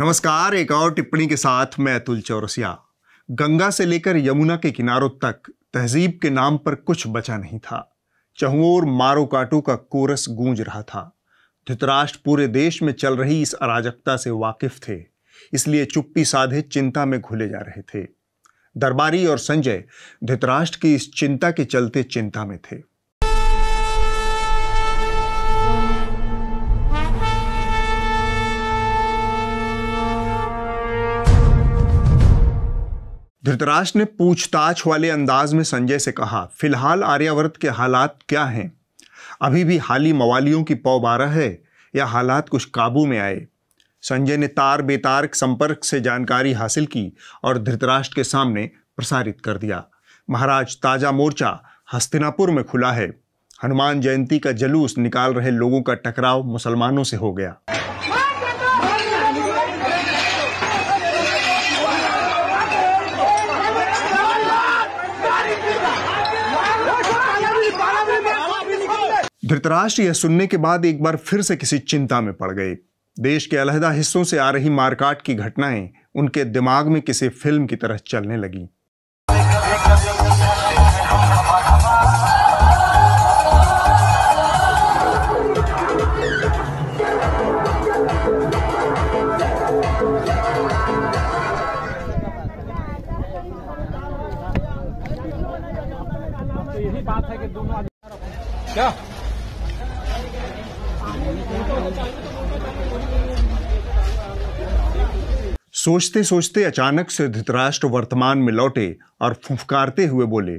नमस्कार एक और टिप्पणी के साथ मैं अतुल चौरसिया गंगा से लेकर यमुना के किनारों तक तहजीब के नाम पर कुछ बचा नहीं था चहोर मारो काटो का कोरस गूंज रहा था धृतराष्ट्र पूरे देश में चल रही इस अराजकता से वाकिफ थे इसलिए चुप्पी साधे चिंता में घुले जा रहे थे दरबारी और संजय धृतराष्ट्र की इस चिंता के चलते चिंता में थे धृतराष्ट्र ने पूछताछ वाले अंदाज में संजय से कहा फिलहाल आर्यावर्त के हालात क्या हैं अभी भी हाली मवालियों की पौ बारह है या हालात कुछ काबू में आए संजय ने तार बेतार संपर्क से जानकारी हासिल की और धृतराष्ट्र के सामने प्रसारित कर दिया महाराज ताजा मोर्चा हस्तिनापुर में खुला है हनुमान जयंती का जलूस निकाल रहे लोगों का टकराव मुसलमानों से हो गया धृतराष्ट्र यह सुनने के बाद एक बार फिर से किसी चिंता में पड़ गए देश के अलहदा हिस्सों से आ रही मारकाट की घटनाएं उनके दिमाग में किसी फिल्म की तरह चलने लगी क्या तो yeah. बात क्या सोचते सोचते अचानक से धृतराष्ट्र वर्तमान में लौटे और फुफकारते हुए बोले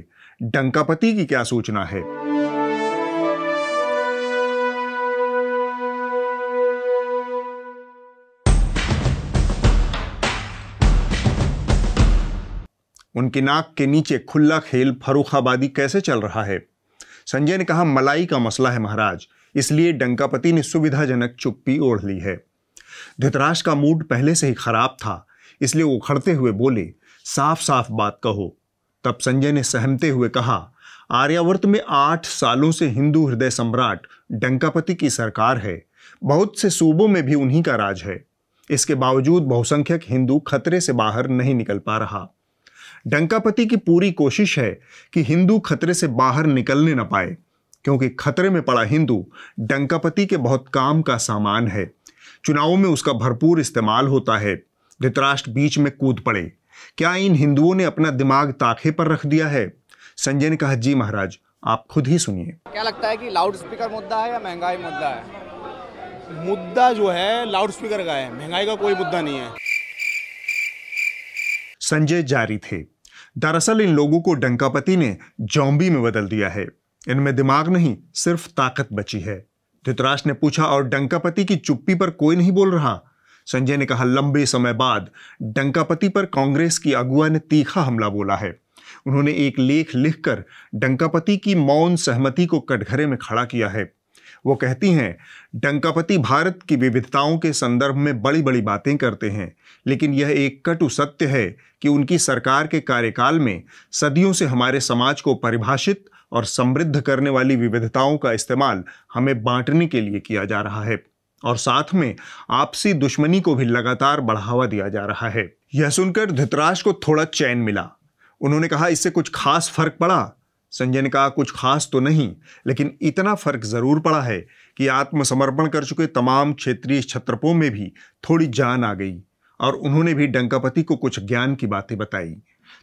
डंकापति की क्या सूचना है उनकी नाक के नीचे खुला खेल फरुखाबादी कैसे चल रहा है संजय ने कहा मलाई का मसला है महाराज इसलिए डंकापति ने सुविधाजनक चुप्पी ओढ़ ली है धृतराज का मूड पहले से ही खराब था इसलिए वो उखड़ते हुए बोले साफ साफ बात कहो तब संजय ने सहमते हुए कहा आर्यावर्त में आठ सालों से हिंदू हृदय सम्राट डंकापति की सरकार है बहुत से सूबों में भी उन्हीं का राज है इसके बावजूद बहुसंख्यक हिंदू खतरे से बाहर नहीं निकल पा रहा डंकापति की पूरी कोशिश है कि हिंदू खतरे से बाहर निकलने न पाए क्योंकि खतरे में पड़ा हिंदू डंकापति के बहुत काम का सामान है चुनावों में उसका भरपूर इस्तेमाल होता है धृतराष्ट्र बीच में कूद पड़े क्या इन हिंदुओं ने अपना दिमाग ताखे पर रख दिया है संजय ने कहा जी महाराज आप खुद ही सुनिए क्या लगता है कि लाउड स्पीकर मुद्दा है या महंगाई मुद्दा है मुद्दा जो है लाउड स्पीकर का है महंगाई का कोई मुद्दा नहीं है संजय जारी थे दरअसल इन लोगों को डंकापति ने जॉम्बी में बदल दिया है इनमें दिमाग नहीं सिर्फ ताकत बची है धृतराज ने पूछा और डंकापति की चुप्पी पर कोई नहीं बोल रहा संजय ने कहा लंबे समय बाद डंकापति पर कांग्रेस की अगुआ ने तीखा हमला बोला है उन्होंने एक लेख लिखकर डंकापति की मौन सहमति को कटघरे में खड़ा किया है वो कहती हैं डंकापति भारत की विविधताओं के संदर्भ में बड़ी बड़ी बातें करते हैं लेकिन यह एक कटु सत्य है कि उनकी सरकार के कार्यकाल में सदियों से हमारे समाज को परिभाषित और समृद्ध करने वाली विविधताओं का इस्तेमाल हमें बांटने के लिए किया जा रहा है और साथ में आपसी दुश्मनी को भी लगातार बढ़ावा दिया जा रहा है यह सुनकर धृतराज को थोड़ा चैन मिला उन्होंने कहा इससे कुछ खास फर्क पड़ा संजय ने कहा कुछ खास तो नहीं लेकिन इतना फर्क जरूर पड़ा है कि आत्मसमर्पण कर चुके तमाम क्षेत्रीय छत्रपों में भी थोड़ी जान आ गई और उन्होंने भी डंकापति को कुछ ज्ञान की बातें बताई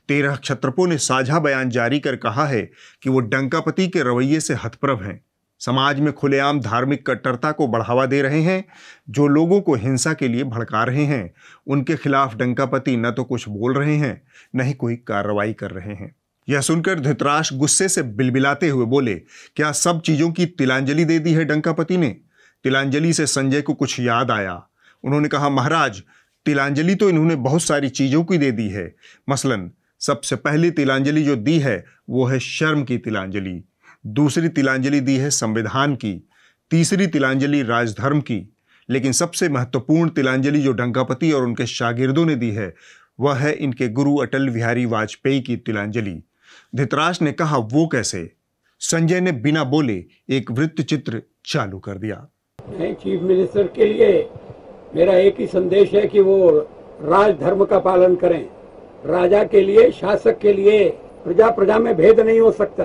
तेरह क्षत्रपों ने साझा बयान जारी कर कहा है कि वो डंकापति के रवैये से हतप्रभ हैं समाज में खुलेआम धार्मिक कट्टरता को बढ़ावा दे रहे हैं जो लोगों को हिंसा के लिए भड़का रहे हैं उनके खिलाफ डंकापति न तो कुछ बोल रहे हैं न ही कोई कार्रवाई कर रहे हैं यह सुनकर धृतराष्ट्र गुस्से से बिलबिलाते हुए बोले क्या सब चीज़ों की तिलांजलि दे दी है डंकापति ने तिलांजलि से संजय को कुछ याद आया उन्होंने कहा महाराज तिलांजलि तो इन्होंने बहुत सारी चीज़ों की दे दी है मसलन सबसे पहली तिलांजलि जो दी है वो है शर्म की तिलांजलि दूसरी तिलांजलि दी है संविधान की तीसरी तिलांजलि राजधर्म की लेकिन सबसे महत्वपूर्ण तिलांजलि जो डंकापति और उनके शागिर्दों ने दी है वह है इनके गुरु अटल बिहारी वाजपेयी की तिलांजलि धितराज ने कहा वो कैसे संजय ने बिना बोले एक वृत्त चित्र चालू कर दिया चीफ मिनिस्टर के लिए मेरा एक ही संदेश है कि वो राजधर्म का पालन करें राजा के लिए शासक के लिए प्रजा प्रजा में भेद नहीं हो सकता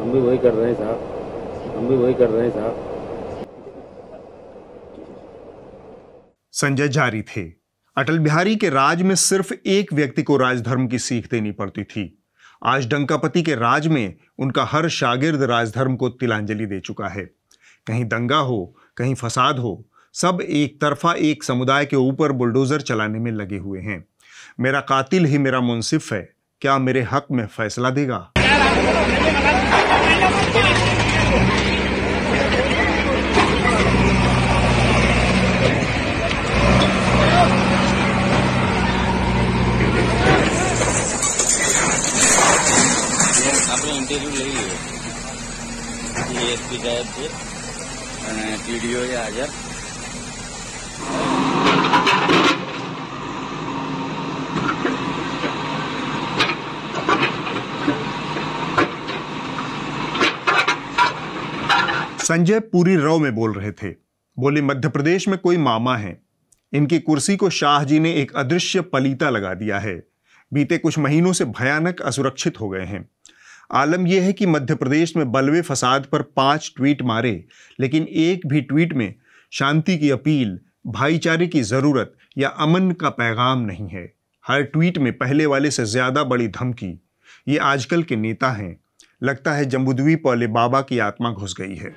हम भी वही कर रहे हैं साहब हम भी वही कर रहे हैं साहब संजय जारी थे अटल बिहारी के राज में सिर्फ एक व्यक्ति को राजधर्म की सीख देनी पड़ती थी आज डंकापति के राज में उनका हर शागिर्द राजधर्म को तिलांजलि दे चुका है कहीं दंगा हो कहीं फसाद हो सब एक तरफा एक समुदाय के ऊपर बुलडोजर चलाने में लगे हुए हैं मेरा कातिल ही मेरा मुनसिफ है क्या मेरे हक में फैसला देगा इंटरव्यू ले डी या संजय पूरी रव में बोल रहे थे बोले मध्य प्रदेश में कोई मामा हैं इनकी कुर्सी को शाह जी ने एक अदृश्य पलीता लगा दिया है बीते कुछ महीनों से भयानक असुरक्षित हो गए हैं आलम यह है कि मध्य प्रदेश में बलवे फसाद पर पांच ट्वीट मारे लेकिन एक भी ट्वीट में शांति की अपील भाईचारे की ज़रूरत या अमन का पैगाम नहीं है हर ट्वीट में पहले वाले से ज़्यादा बड़ी धमकी ये आजकल के नेता हैं लगता है जम्बूद्वीप वाले बाबा की आत्मा घुस गई है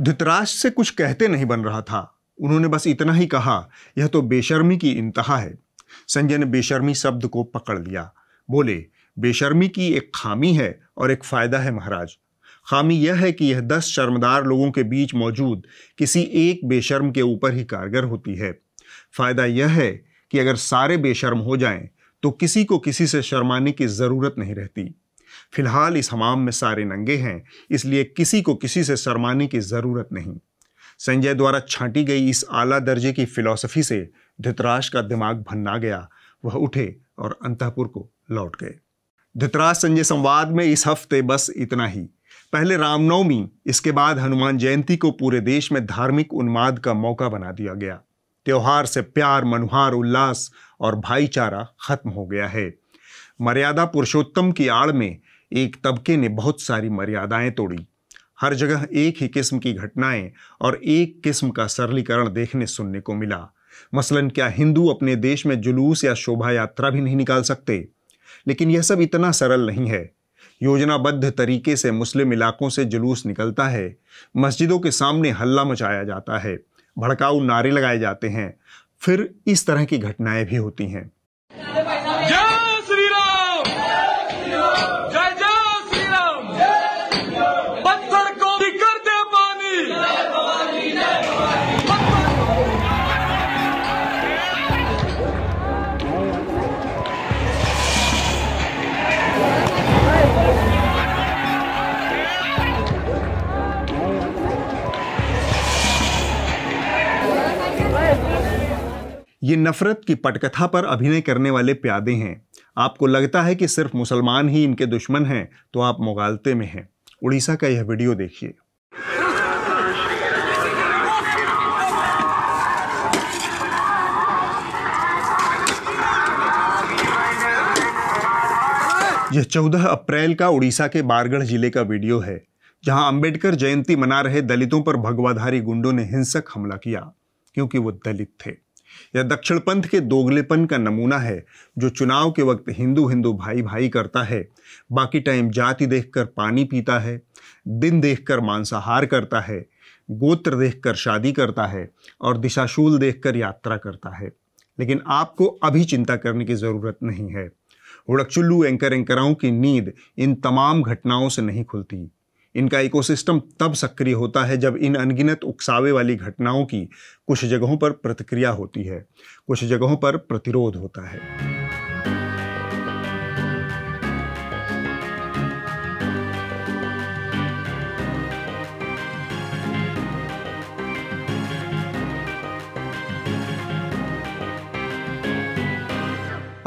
धृतराष्ट्र से कुछ कहते नहीं बन रहा था उन्होंने बस इतना ही कहा यह तो बेशर्मी की इंतहा है संजय ने बेशर्मी शब्द को पकड़ लिया बोले बेशर्मी की एक खामी है और एक फ़ायदा है महाराज खामी यह है कि यह दस शर्मदार लोगों के बीच मौजूद किसी एक बेशर्म के ऊपर ही कारगर होती है फ़ायदा यह है कि अगर सारे बेशर्म हो जाएं तो किसी को किसी से शर्माने की ज़रूरत नहीं रहती फिलहाल इस हमाम में सारे नंगे हैं इसलिए किसी को किसी से शर्माने की ज़रूरत नहीं संजय द्वारा छांटी गई इस आला दर्जे की फिलॉसफी से धृतराज का दिमाग भन्ना गया वह उठे और अंतपुर को लौट गए धृतराज संजय संवाद में इस हफ्ते बस इतना ही पहले रामनवमी इसके बाद हनुमान जयंती को पूरे देश में धार्मिक उन्माद का मौका बना दिया गया त्यौहार से प्यार मनुहार उल्लास और भाईचारा खत्म हो गया है मर्यादा पुरुषोत्तम की आड़ में एक तबके ने बहुत सारी मर्यादाएं तोड़ी हर जगह एक ही किस्म की घटनाएं और एक किस्म का सरलीकरण देखने सुनने को मिला मसलन क्या हिंदू अपने देश में जुलूस या शोभा यात्रा भी नहीं निकाल सकते लेकिन यह सब इतना सरल नहीं है योजनाबद्ध तरीके से मुस्लिम इलाकों से जुलूस निकलता है मस्जिदों के सामने हल्ला मचाया जाता है भड़काऊ नारे लगाए जाते हैं फिर इस तरह की घटनाएं भी होती हैं ये नफ़रत की पटकथा पर अभिनय करने वाले प्यादे हैं आपको लगता है कि सिर्फ मुसलमान ही इनके दुश्मन हैं तो आप मुगालते में हैं उड़ीसा का यह वीडियो देखिए यह 14 अप्रैल का उड़ीसा के बारगढ़ जिले का वीडियो है जहां अंबेडकर जयंती मना रहे दलितों पर भगवाधारी गुंडों ने हिंसक हमला किया क्योंकि वो दलित थे यह पंथ के दोगलेपन का नमूना है जो चुनाव के वक्त हिंदू हिंदू भाई भाई करता है बाकी टाइम जाति देखकर पानी पीता है दिन देखकर मांसाहार करता है गोत्र देखकर शादी करता है और दिशाशूल देखकर यात्रा करता है लेकिन आपको अभी चिंता करने की ज़रूरत नहीं है उड़कचुल्लू एंकर एंकराओं की नींद इन तमाम घटनाओं से नहीं खुलती इनका इकोसिस्टम तब सक्रिय होता है जब इन अनगिनत उकसावे वाली घटनाओं की कुछ जगहों पर प्रतिक्रिया होती है कुछ जगहों पर प्रतिरोध होता है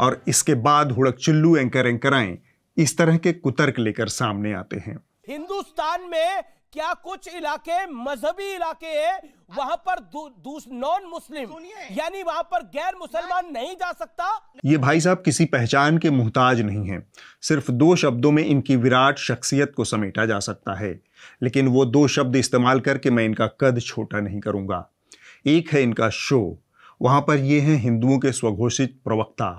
और इसके बाद हुड़क चुल्लू एंकर एंकराएं इस तरह के कुतर्क लेकर सामने आते हैं हिंदुस्तान में क्या कुछ इलाके मजहबी इलाके हैं वहां पर नॉन मुस्लिम यानी वहां पर गैर मुसलमान नहीं जा सकता ये भाई साहब किसी पहचान के मोहताज नहीं है सिर्फ दो शब्दों में इनकी विराट शख्सियत को समेटा जा सकता है लेकिन वो दो शब्द इस्तेमाल करके मैं इनका कद छोटा नहीं करूंगा एक है इनका शो वहां पर ये हैं हिंदुओं के स्वघोषित प्रवक्ता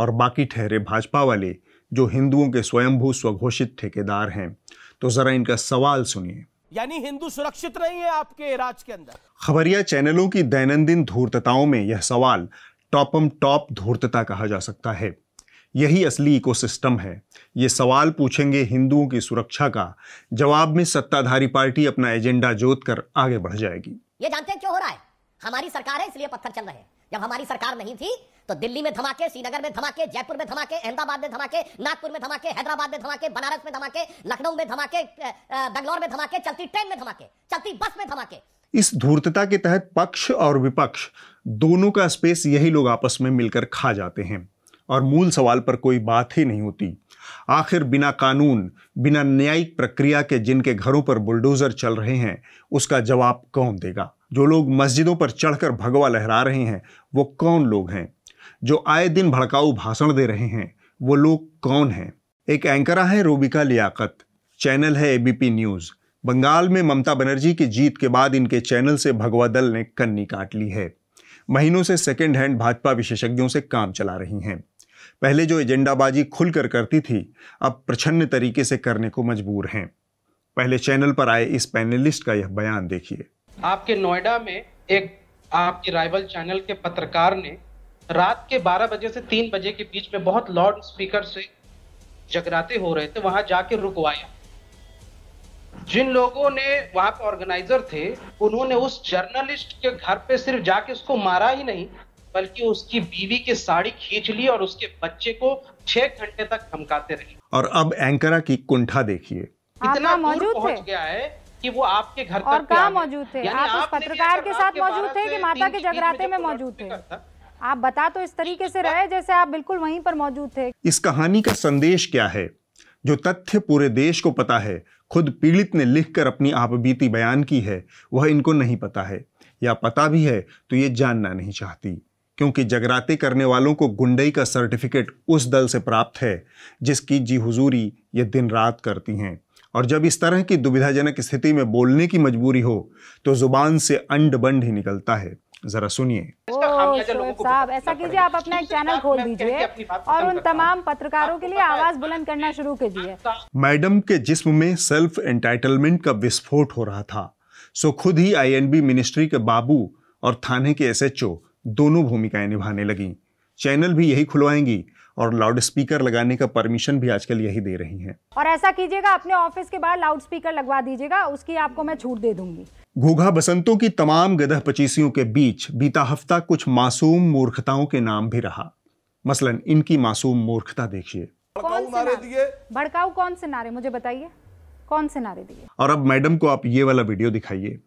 और बाकी ठहरे भाजपा वाले जो हिंदुओं के स्वयंभू स्वघोषित ठेकेदार हैं तो जरा इनका सवाल सुनिए यानी हिंदू सुरक्षित नहीं है आपके राज के अंदर खबरिया चैनलों की दैनंदिन धूर्तताओं में यह सवाल टॉपम टॉप धूर्तता कहा जा सकता है यही असली इकोसिस्टम है ये सवाल पूछेंगे हिंदुओं की सुरक्षा का जवाब में सत्ताधारी पार्टी अपना एजेंडा जोत कर आगे बढ़ जाएगी ये जानते हैं क्यों हो रहा है हमारी सरकार है इसलिए पत्थर चल रहे हैं जब हमारी सरकार नहीं थी तो दिल्ली में धमाके श्रीनगर में धमाके जयपुर में धमाके अहमदाबाद में धमाके नागपुर में धमाके हैदराबाद में धमाके बनारस में धमाके लखनऊ में धमाके बंगलौर में धमाके चलती ट्रेन में धमाके चलती बस में धमाके इस धूर्तता के तहत पक्ष और विपक्ष दोनों का स्पेस यही लोग आपस में मिलकर खा जाते हैं और मूल सवाल पर कोई बात ही नहीं होती आखिर बिना कानून बिना न्यायिक प्रक्रिया के जिनके घरों पर बुलडोजर चल रहे हैं उसका जवाब कौन देगा जो लोग मस्जिदों पर चढ़कर भगवा लहरा रहे हैं वो कौन लोग हैं जो आए दिन भड़काऊ भाषण दे रहे हैं वो लोग कौन हैं एक एंकरा है रोबिका लियाकत चैनल है एबीपी न्यूज़ बंगाल में ममता बनर्जी की जीत के बाद इनके चैनल से भगवा दल ने कन्नी काट ली है महीनों से सेकेंड हैंड भाजपा विशेषज्ञों से काम चला रही हैं पहले जो एजेंडाबाजी खुलकर करती थी अब प्रछन्न तरीके से करने को मजबूर हैं पहले चैनल पर आए इस पैनलिस्ट का यह बयान देखिए आपके नोएडा में एक आपके राइवल चैनल के पत्रकार ने रात के 12 बजे से 3 बजे के बीच में बहुत लाउड स्पीकर से जगराते हो रहे थे वहां जाके रुकवाया जिन लोगों ने वहां पर ऑर्गेनाइजर थे उन्होंने उस जर्नलिस्ट के घर पे सिर्फ जाके उसको मारा ही नहीं बल्कि उसकी बीवी की साड़ी खींच ली और उसके बच्चे को छह घंटे तक धमकाते रहे और अब एंकरा की कुंठा देखिए इतना मौजूद पहुंच गया है कि वो आपके घर और कहा मौजूद थे आप उस पत्रकार के साथ मौजूद थे कि माता के जगराते में तो मौजूद थे आप बता तो इस तरीके से तो रहे जैसे आप बिल्कुल वहीं पर मौजूद थे इस कहानी का संदेश क्या है जो तथ्य पूरे देश को पता है खुद पीड़ित ने लिखकर अपनी आपबीती बयान की है वह इनको नहीं पता है या पता भी है तो ये जानना नहीं चाहती क्योंकि जगराते करने वालों को गुंडई का सर्टिफिकेट उस दल से प्राप्त है जिसकी जी हुजूरी ये दिन रात करती हैं और जब इस तरह की दुविधाजनक स्थिति में बोलने की मजबूरी हो तो जुबान से अंड बंड ही निकलता है जरा सुनिए साहब ऐसा कीजिए आप अपना एक चैनल खोल दीजिए और उन तमाम पत्रकारों के लिए आवाज बुलंद करना शुरू कीजिए मैडम के जिस्म में सेल्फ एंटाइटलमेंट का विस्फोट हो रहा था सो खुद ही आईएनबी मिनिस्ट्री के बाबू और थाने के एसएचओ दोनों भूमिकाएं निभाने लगी चैनल भी यही खुलवाएंगी और लाउड स्पीकर लगाने का परमिशन भी आजकल यही दे रही हैं और ऐसा कीजिएगा अपने ऑफिस के बाहर लाउड स्पीकर लगवा दीजिएगा उसकी आपको मैं छूट दे दूंगी घूघा बसंतों की तमाम गदह पचीसियों के बीच बीता हफ्ता कुछ मासूम मूर्खताओं के नाम भी रहा मसलन इनकी मासूम मूर्खता देखिए कौन से नारे भड़काऊ कौन से नारे मुझे बताइए कौन से नारे दिए और अब मैडम को आप ये वाला वीडियो दिखाइए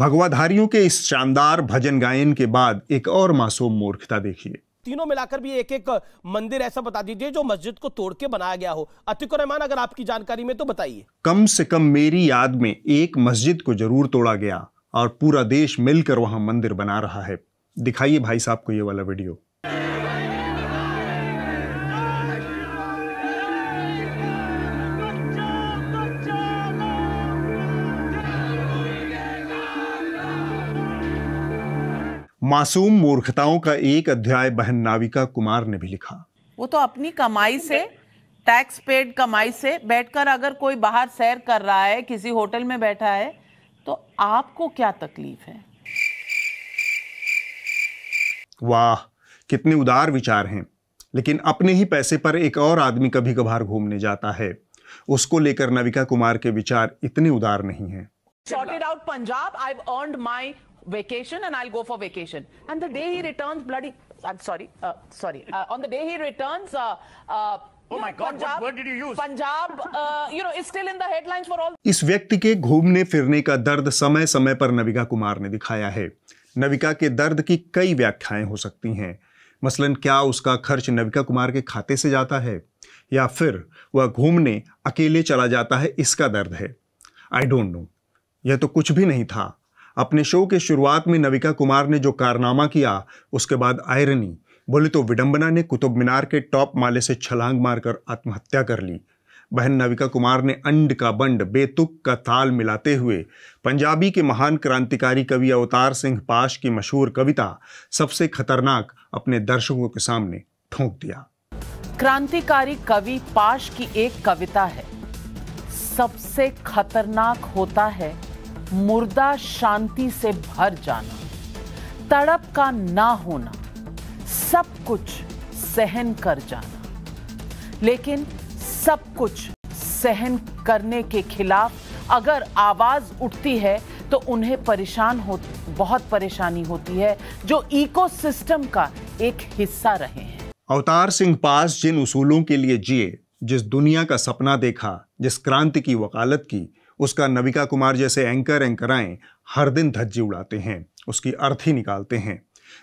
भगवाधारियों के इस शानदार भजन गायन के बाद एक और मासूम मूर्खता देखिए तीनों मिलाकर भी एक एक मंदिर ऐसा बता दीजिए जो मस्जिद को तोड़ के बनाया गया हो अतिक रहमान अगर आपकी जानकारी में तो बताइए कम से कम मेरी याद में एक मस्जिद को जरूर तोड़ा गया और पूरा देश मिलकर वहां मंदिर बना रहा है दिखाइए भाई साहब को ये वाला वीडियो मासूम मूर्खताओं का एक अध्याय बहन नाविका कुमार ने भी लिखा वो तो अपनी कमाई से टैक्स पेड कमाई से बैठकर अगर कोई बाहर सैर कर रहा है किसी होटल में बैठा है तो आपको क्या तकलीफ है वाह कितने उदार विचार हैं लेकिन अपने ही पैसे पर एक और आदमी कभी कभार घूमने जाता है उसको लेकर नविका कुमार के विचार इतने उदार नहीं है sorted out Punjab. I've earned my vacation and I'll go for vacation. And the day he returns, bloody, I'm sorry, uh, sorry. Uh, on the day he returns, uh, uh, Oh my God, Punjab, what word did you use? Punjab, uh, you know, is still in the headlines for all. इस व्यक्ति के घूमने फिरने का दर्द समय समय पर नविका कुमार ने दिखाया है नविका के दर्द की कई व्याख्याएं हो सकती हैं मसलन क्या उसका खर्च नविका कुमार के खाते से जाता है या फिर वह घूमने अकेले चला जाता है इसका दर्द है आई डोंट नो यह तो कुछ भी नहीं था अपने शो के शुरुआत में नविका कुमार ने जो कारनामा किया उसके बाद आयरनी बोले तो विडंबना ने कुतुब मीनार के टॉप माले से छलांग मारकर आत्महत्या कर ली बहन नविका कुमार ने अंड का बंड बेतुक का ताल मिलाते हुए पंजाबी के महान क्रांतिकारी कवि अवतार सिंह पाश की मशहूर कविता सबसे खतरनाक अपने दर्शकों के सामने ठोंक दिया क्रांतिकारी कवि पाश की एक कविता है सबसे खतरनाक होता है मुर्दा शांति से भर जाना तड़प का ना होना सब कुछ सहन कर जाना लेकिन सब कुछ सहन करने के खिलाफ अगर आवाज उठती है तो उन्हें परेशान हो बहुत परेशानी होती है जो इकोसिस्टम का एक हिस्सा रहे हैं अवतार सिंह पास जिन उसूलों के लिए जिए जिस दुनिया का सपना देखा जिस क्रांति की वकालत की उसका नविका कुमार जैसे एंकर एंकराएं हर दिन धज्जी उड़ाते हैं उसकी अर्थी निकालते हैं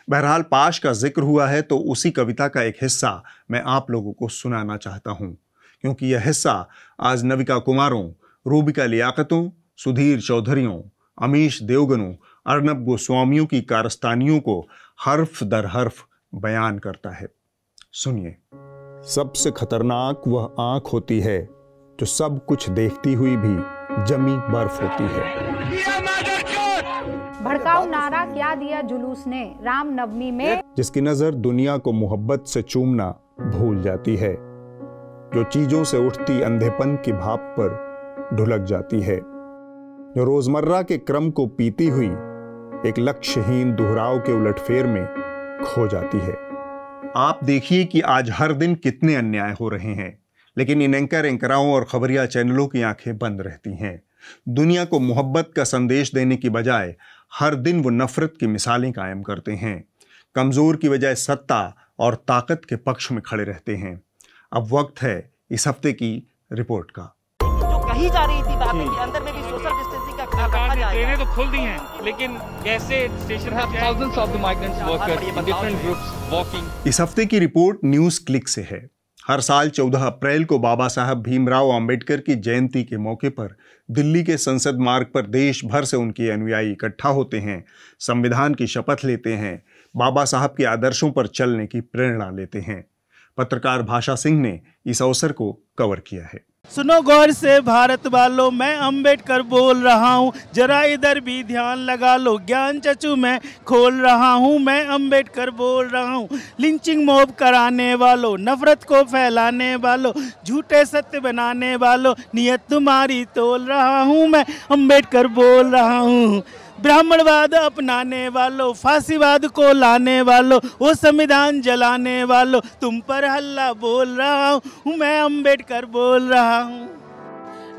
बहरहाल पाश का जिक्र हुआ है तो उसी कविता का एक हिस्सा मैं आप लोगों को सुनाना चाहता हूँ क्योंकि यह हिस्सा आज नविका कुमारों रूबिका लियाकतों सुधीर चौधरीयों अमीश देवगनों अर्नब गोस्वामियों की कारस्तानियों को हर्फ दर हर्फ बयान करता है सुनिए सबसे खतरनाक वह आंख होती है जो सब कुछ देखती हुई भी जमी बर्फ होती है भड़काऊ नारा क्या दिया जुलूस ने राम नवमी में जिसकी नजर दुनिया को मोहब्बत से चूमना भूल जाती है जो चीजों से उठती अंधेपन की भाप पर ढुलक जाती है जो रोजमर्रा के क्रम को पीती हुई एक लक्ष्यहीन दोहराव के उलटफेर में खो जाती है आप देखिए कि आज हर दिन कितने अन्याय हो रहे हैं लेकिन इन एंकर एंकराओं और खबरिया चैनलों की आंखें बंद रहती हैं दुनिया को मोहब्बत का संदेश देने की बजाय हर दिन वो नफ़रत की मिसालें कायम करते हैं कमज़ोर की बजाय सत्ता और ताकत के पक्ष में खड़े रहते हैं अब वक्त है इस हफ्ते की रिपोर्ट का जो कही जा रही थी बातें हम्म। कि अंदर में भी सोशल डिस्टेंसिंग का ख्याल हाँ, रखा ट्रेनें तो खुल दी हैं लेकिन कैसे station thousands of the migrants workers different groups walking इस हफ्ते की रिपोर्ट न्यूज़ क्लिक से है हर साल 14 अप्रैल को बाबा साहब भीमराव अंबेडकर की जयंती के मौके पर दिल्ली के संसद मार्ग पर देश भर से उनके अनुयायी इकट्ठा होते हैं संविधान की शपथ लेते हैं बाबा साहब के आदर्शों पर चलने की प्रेरणा लेते हैं पत्रकार भाषा सिंह ने इस अवसर को कवर किया है सुनो गौर से भारत वालों मैं अंबेडकर बोल रहा हूँ जरा इधर भी ध्यान लगा लो ज्ञान चचू मैं खोल रहा हूँ मैं अंबेडकर बोल रहा हूँ लिंचिंग मोब कराने वालों नफरत को फैलाने वालों झूठे सत्य बनाने वालों नियत तुम्हारी तोल रहा हूँ मैं अंबेडकर बोल रहा हूँ ब्राह्मणवाद अपनाने वालों फांसीवाद को लाने वालों वो संविधान जलाने वालों तुम पर हल्ला बोल रहा हूँ मैं अंबेडकर बोल रहा हूँ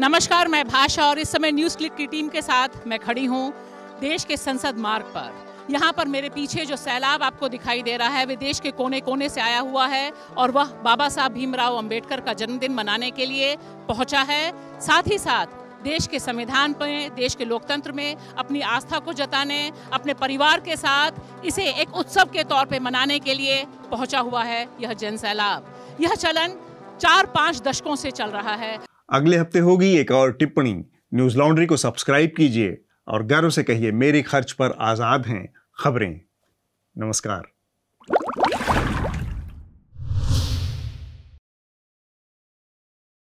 नमस्कार मैं भाषा और इस समय न्यूज़ क्लिक की टीम के साथ मैं खड़ी हूँ देश के संसद मार्ग पर यहाँ पर मेरे पीछे जो सैलाब आपको दिखाई दे रहा है वे देश के कोने कोने से आया हुआ है और वह बाबा साहब भीमराव अंबेडकर का जन्मदिन मनाने के लिए पहुँचा है साथ ही साथ देश के संविधान में देश के लोकतंत्र में अपनी आस्था को जताने अपने परिवार के साथ इसे एक उत्सव के तौर पर मनाने के लिए पहुंचा हुआ है यह जन सैलाब यह चलन चार पाँच दशकों से चल रहा है अगले हफ्ते होगी एक और टिप्पणी न्यूज लॉन्ड्री को सब्सक्राइब कीजिए और गर्व से कहिए मेरे खर्च पर आज़ाद हैं खबरें नमस्कार